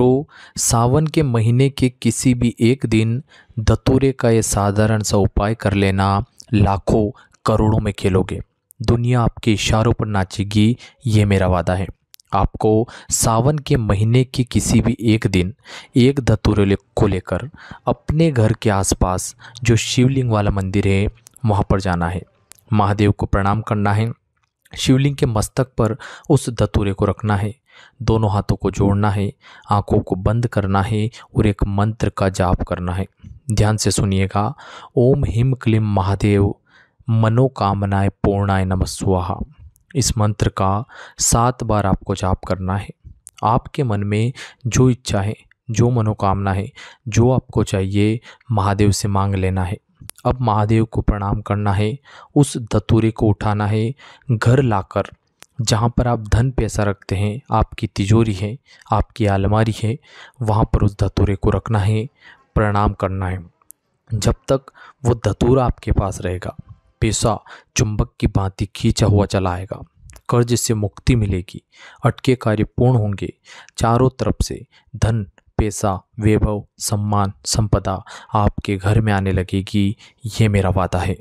मित्रों सावन के महीने के किसी भी एक दिन दतूरे का ये साधारण सा उपाय कर लेना लाखों करोड़ों में खेलोगे दुनिया आपके इशारों पर नाचेगी ये मेरा वादा है आपको सावन के महीने के किसी भी एक दिन एक धतूरे को लेकर अपने घर के आसपास जो शिवलिंग वाला मंदिर है वहाँ पर जाना है महादेव को प्रणाम करना है शिवलिंग के मस्तक पर उस धतूरे को रखना है दोनों हाथों को जोड़ना है आंखों को बंद करना है और एक मंत्र का जाप करना है ध्यान से सुनिएगा ओम हिम क्लिम महादेव मनोकामनाएं पूर्णाय नमस्वाहा इस मंत्र का सात बार आपको जाप करना है आपके मन में जो इच्छा है जो मनोकामना है जो आपको चाहिए महादेव से मांग लेना है अब महादेव को प्रणाम करना है उस दतूरे को उठाना है घर लाकर जहाँ पर आप धन पैसा रखते हैं आपकी तिजोरी है आपकी अलमारी है वहाँ पर उस धतूरे को रखना है प्रणाम करना है जब तक वो धतूरा आपके पास रहेगा पैसा चुंबक की भांति खींचा हुआ चला आएगा कर्ज से मुक्ति मिलेगी अटके कार्य पूर्ण होंगे चारों तरफ से धन पैसा वैभव सम्मान संपदा आपके घर में आने लगेगी ये मेरा वादा है